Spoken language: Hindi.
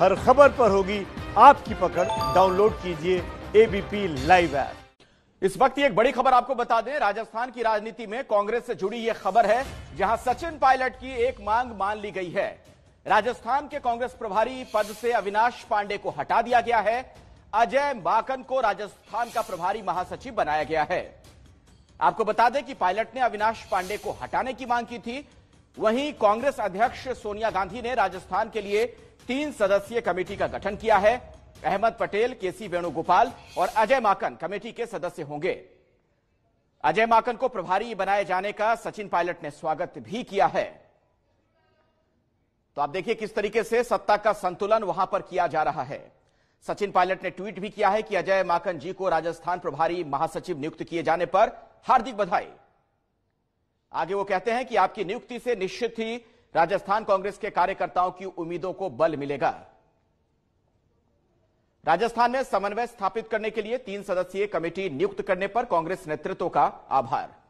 हर खबर पर होगी आपकी पकड़ डाउनलोड कीजिए एबीपी लाइव ऐप इस वक्त एक बड़ी खबर आपको बता दें राजस्थान की राजनीति में कांग्रेस से जुड़ी यह खबर है जहां सचिन पायलट की एक मांग मान ली गई है राजस्थान के कांग्रेस प्रभारी पद से अविनाश पांडे को हटा दिया गया है अजय माकन को राजस्थान का प्रभारी महासचिव बनाया गया है आपको बता दें कि पायलट ने अविनाश पांडे को हटाने की मांग की थी वहीं कांग्रेस अध्यक्ष सोनिया गांधी ने राजस्थान के लिए तीन सदस्यीय कमेटी का गठन किया है अहमद पटेल केसी वेणुगोपाल और अजय माकन कमेटी के सदस्य होंगे अजय माकन को प्रभारी बनाए जाने का सचिन पायलट ने स्वागत भी किया है तो आप देखिए किस तरीके से सत्ता का संतुलन वहां पर किया जा रहा है सचिन पायलट ने ट्वीट भी किया है कि अजय माकन जी को राजस्थान प्रभारी महासचिव नियुक्त किए जाने पर हार्दिक बधाई आगे वो कहते हैं कि आपकी नियुक्ति से निश्चित ही राजस्थान कांग्रेस के कार्यकर्ताओं की उम्मीदों को बल मिलेगा राजस्थान में समन्वय स्थापित करने के लिए तीन सदस्यीय कमेटी नियुक्त करने पर कांग्रेस नेतृत्व का आभार